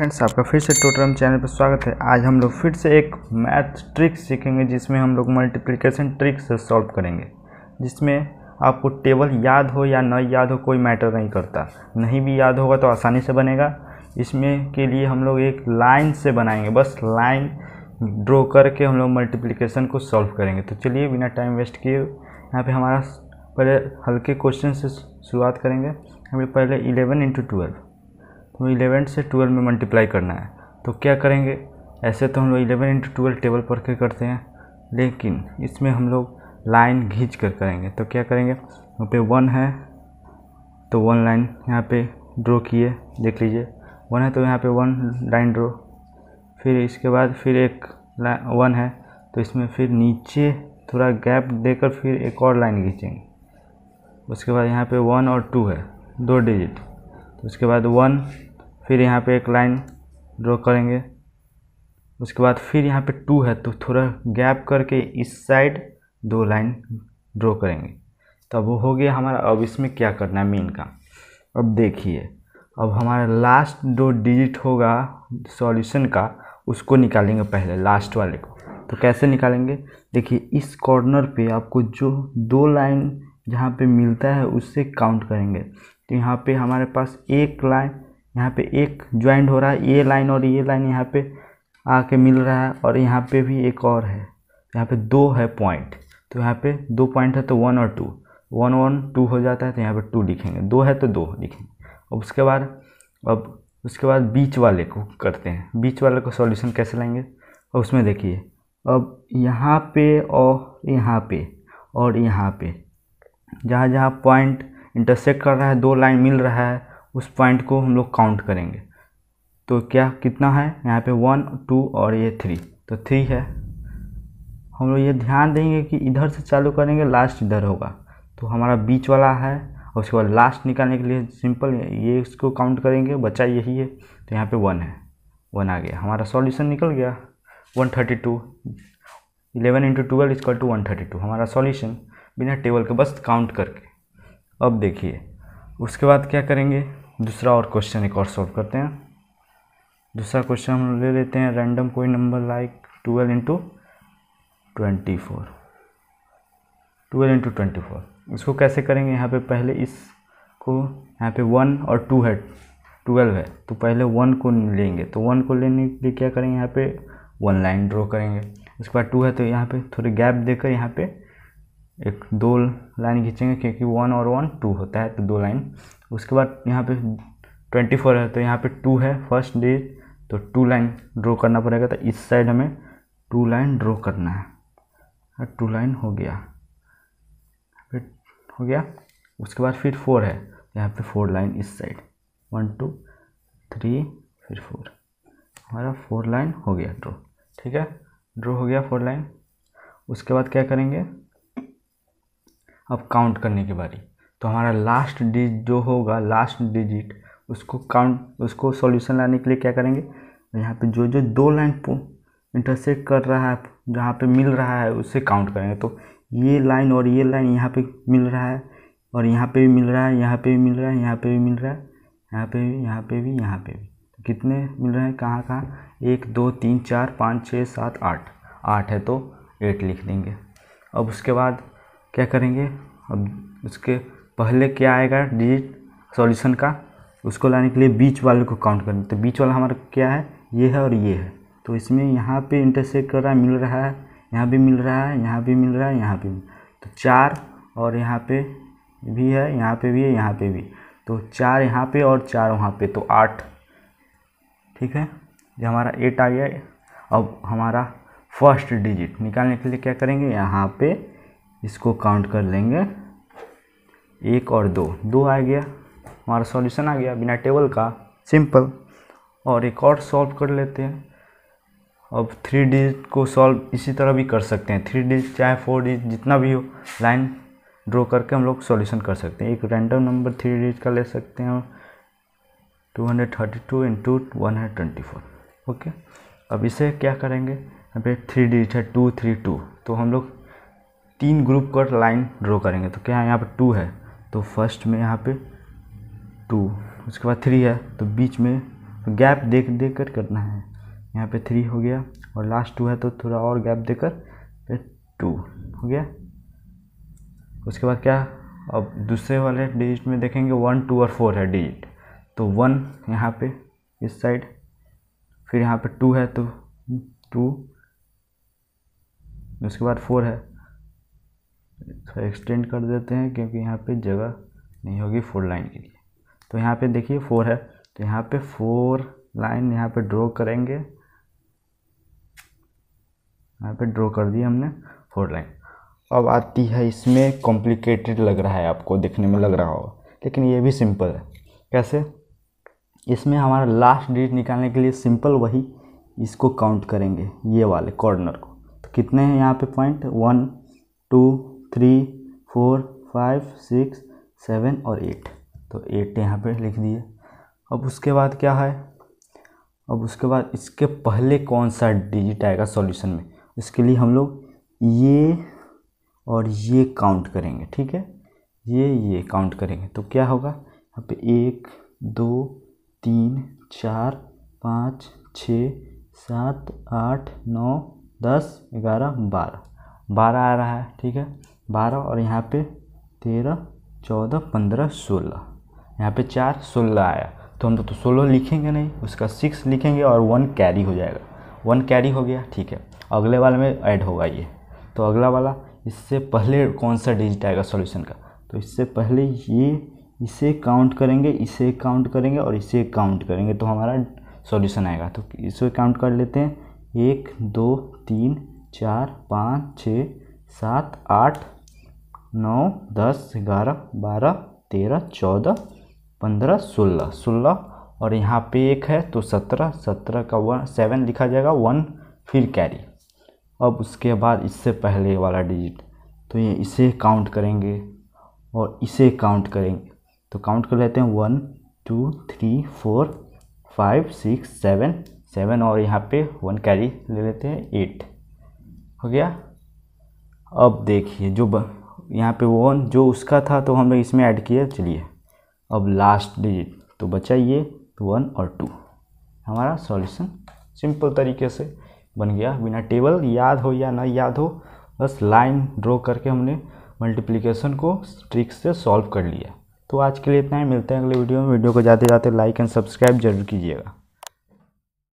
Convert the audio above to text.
friends आपका फिर से टोटरम चैनल पर स्वागत है आज हम लोग फिर से एक मैथ ट्रिक सीखेंगे जिसमें हम लोग मल्टीप्लिकेशन ट्रिक से सॉल्व करेंगे जिसमें आपको टेबल याद हो या न याद हो कोई मैटर नहीं करता नहीं भी याद होगा तो आसानी से बनेगा इसमें के लिए हम लोग एक लाइन से बनाएंगे बस लाइन ड्रॉ करके हम लोग मल्टीप्लिकेशन को सॉल्व करेंगे तो चलिए बिना टाइम वेस्ट किए यहाँ पर हमारा पहले हल्के क्वेश्चन से शुरुआत करेंगे हमें पहले इलेवन इंटू ट्वेल्व तो इलेवन से ट्वेल्व में मल्टीप्लाई करना है तो क्या करेंगे ऐसे तो हम लोग इलेवन इंटू ट्वेल्व टेबल पर के करते हैं लेकिन इसमें हम लोग लाइन घींच कर करेंगे तो क्या करेंगे तो यहाँ पे वन है तो वन लाइन यहाँ पे ड्रॉ किए देख लीजिए वन है तो यहाँ पे वन लाइन ड्रॉ फिर इसके बाद फिर एक वन है तो इसमें फिर नीचे थोड़ा गैप देकर फिर एक और लाइन खींचेंगे उसके बाद यहाँ पे वन और टू है दो डिजिट तो उसके बाद वन फिर यहाँ पे एक लाइन ड्रॉ करेंगे उसके बाद फिर यहाँ पे टू है तो थोड़ा गैप करके इस साइड दो लाइन ड्रॉ करेंगे तब तो वो हो गया हमारा अब इसमें क्या करना है मेन का अब देखिए अब हमारा लास्ट दो डिजिट होगा सॉल्यूशन का उसको निकालेंगे पहले लास्ट वाले को तो कैसे निकालेंगे देखिए इस कॉर्नर पे आपको जो दो लाइन जहाँ पे मिलता है उससे काउंट करेंगे तो यहाँ पे हमारे पास एक लाइन यहाँ पे एक ज्वाइंट हो रहा है ये लाइन और ये लाइन यहाँ पे आके मिल रहा है और यहाँ पे भी एक और है यहाँ पे दो है पॉइंट तो यहाँ पे दो पॉइंट है तो वन और टू वन वन टू हो जाता है तो यहाँ पे टू लिखेंगे दो है तो दो लिखेंगे अब उसके बाद अब उसके बाद बीच वाले को करते हैं बीच वाले को सॉल्यूशन कैसे लेंगे और उसमें देखिए अब यहाँ पे और यहाँ पे और यहाँ पे जहाँ जहाँ पॉइंट इंटरसेक्ट कर रहा है दो लाइन मिल रहा है उस पॉइंट को हम लोग काउंट करेंगे तो क्या कितना है यहाँ पे वन टू और ये थ्री तो थ्री है हम लोग ये ध्यान देंगे कि इधर से चालू करेंगे लास्ट इधर होगा तो हमारा बीच वाला है और उसके बाद लास्ट निकालने के लिए सिंपल ये इसको काउंट करेंगे बच्चा यही है तो यहाँ पे वन है वन आ गया हमारा सॉल्यूशन निकल गया one thirty two eleven into twelve is equal to one thirty two हमारा सॉल्यूशन बिना टेबल के बस काउंट करके अब देखिए उसके बाद क्या करेंगे दूसरा और क्वेश्चन एक और सॉल्व करते हैं दूसरा क्वेश्चन हम ले लेते हैं रैंडम कोई number like twelve into twenty four twelve into twenty four इसको कैसे करेंगे यहाँ पे पहले इसको यहाँ पे वन और टू है ट्वेल्व है तो पहले वन को लेंगे तो वन को लेने के लिए क्या करेंगे यहाँ पे वन लाइन ड्रॉ करेंगे उसके बाद टू है तो यहाँ पे थोड़ी गैप देकर यहाँ पे एक दो लाइन खींचेंगे क्योंकि वन और वन टू होता है तो दो लाइन उसके बाद यहाँ पे ट्वेंटी फोर है तो यहाँ पे टू है फर्स्ट डे तो टू लाइन ड्रॉ करना पड़ेगा तो इस साइड हमें टू लाइन ड्रॉ करना है हाँ, टू लाइन हो गया फिर हो गया उसके बाद फिर फोर है तो यहाँ पे फोर लाइन इस साइड वन टू थ्री फिर फोर हमारा फोर लाइन हो गया ड्रॉ ठीक है ड्रॉ हो गया फोर लाइन उसके बाद क्या करेंगे अब काउंट करने की बारी तो हमारा लास्ट डिज जो होगा लास्ट डिजिट उसको काउंट उसको सॉल्यूशन लाने के लिए क्या करेंगे यहाँ पे जो जो दो लाइन इंटरसेक्ट कर रहा है जहाँ पे मिल रहा है उससे काउंट करेंगे तो ये लाइन और ये लाइन यहाँ पे मिल रहा है और यहाँ पे भी मिल रहा है यहाँ पे भी मिल रहा है यहाँ पे भी मिल रहा है यहाँ पे भी यहाँ पे भी यहाँ पे भी तो कितने मिल रहे हैं कहाँ कहाँ एक दो तीन चार पाँच छः सात आठ आठ है तो एट लिख देंगे अब उसके बाद क्या करेंगे अब उसके पहले क्या आएगा डिजिट सॉल्यूशन का उसको लाने के लिए बीच वाले को काउंट करना तो बीच वाला हमारा क्या है ये है और ये है तो इसमें यहाँ पे इंटरसेक्ट कर रहा है मिल रहा है यहाँ भी मिल रहा है यहाँ भी मिल रहा है यहाँ भी तो चार और यहाँ पे भी है यहाँ पे भी है यहाँ पे भी तो चार यहाँ पे और चार वहाँ पे तो आठ ठीक है ये हमारा एट आ गया अब हमारा फर्स्ट डिजिट निकालने के लिए क्या करेंगे यहाँ पर इसको काउंट कर लेंगे एक और दो दो आ गया हमारा सॉल्यूशन आ गया बिना टेबल का सिंपल और एक और सॉल्व कर लेते हैं अब थ्री डिजिट को सॉल्व इसी तरह भी कर सकते हैं थ्री डिजिट चाहे फोर डिजिट जितना भी हो लाइन ड्रॉ करके हम लोग सॉल्यूशन कर सकते हैं एक रैंडम नंबर थ्री डिजिट का ले सकते हैं और two hundred thirty two into one hundred twenty four okay अब इसे क्या करेंगे यहाँ पे थ्री डिजिट है टू थ्री टू तो हम लोग तीन ग्रुप का लाइन ड्रॉ करेंगे तो क्या है यहाँ पर टू है तो फर्स्ट में यहाँ पे टू उसके बाद थ्री है तो बीच में गैप देख देख कर करना है यहाँ पे थ्री हो गया और लास्ट टू है तो थोड़ा और गैप देकर फिर टू हो गया उसके बाद क्या अब दूसरे वाले डिजिट में देखेंगे वन टू और फोर है डिजिट तो वन यहाँ पे इस साइड फिर यहाँ पे टू है तो टू उसके बाद फोर है थोड़ा एक्सटेंड कर देते हैं क्योंकि यहाँ पे जगह नहीं होगी फोर लाइन के लिए तो यहाँ पे देखिए फोर है तो यहाँ पे फोर लाइन यहाँ पे ड्रॉ करेंगे यहाँ पे ड्रॉ कर दिया हमने फोर लाइन अब आती है इसमें कॉम्प्लिकेटेड लग रहा है आपको देखने में लग रहा होगा लेकिन ये भी सिंपल है कैसे इसमें हमारा लास्ट डिजिट निकालने के लिए सिंपल वही इसको काउंट करेंगे ये वाले कॉर्नर को तो कितने हैं यहाँ पे point one two three four five six seven और एट तो एट यहाँ पे लिख दिए अब उसके बाद क्या है अब उसके बाद इसके पहले कौन सा डिजिट आएगा सॉल्यूशन में इसके लिए हम लोग ये और ये काउंट करेंगे ठीक है ये ये काउंट करेंगे तो क्या होगा यहाँ पे एक दो तीन चार पाँच छ सात आठ नौ दस ग्यारह बारह बारह आ रहा है ठीक है बारह और यहाँ पे तेरह चौदह पंद्रह सोलह यहाँ पे चार सोलह आया तो हम तो, तो सोलह लिखेंगे नहीं उसका सिक्स लिखेंगे और वन कैरी हो जाएगा वन कैरी हो गया ठीक है अगले वाले में ऐड होगा ये तो अगला वाला इससे पहले कौन सा डिजिट आएगा सॉल्यूशन का तो इससे पहले ये इसे काउंट करेंगे इसे काउंट करेंगे और इसे काउंट करेंगे तो हमारा सॉल्यूशन आएगा तो इसे काउंट कर लेते हैं एक दो तीन चार पाँच छः सात आठ नौ दस ग्यारह बारह तेरह चौदह पंद्रह सोलह सोलह और यहाँ पे एक है तो सत्रह सत्रह का वन सेवन लिखा जाएगा वन फिर कैरी अब उसके बाद इससे पहले वाला डिजिट तो ये इसे काउंट करेंगे और इसे काउंट करेंगे तो काउंट कर लेते हैं one two three four five six seven seven और यहाँ पे वन कैरी ले लेते हैं एट हो गया अब देखिए जो ब, यहाँ पे वो जो उसका था तो हम लोग इसमें ऐड किए चलिए अब लास्ट डिजिट तो बचा ये वन तो और टू हमारा सॉल्यूशन सिंपल तरीके से बन गया बिना टेबल याद हो या ना याद हो बस लाइन ड्रॉ करके हमने मल्टीप्लिकेशन को ट्रिक से सॉल्व कर लिया तो आज के लिए इतना ही मिलते हैं अगले वीडियो में वीडियो को जाते जाते लाइक एंड सब्सक्राइब जरूर कीजिएगा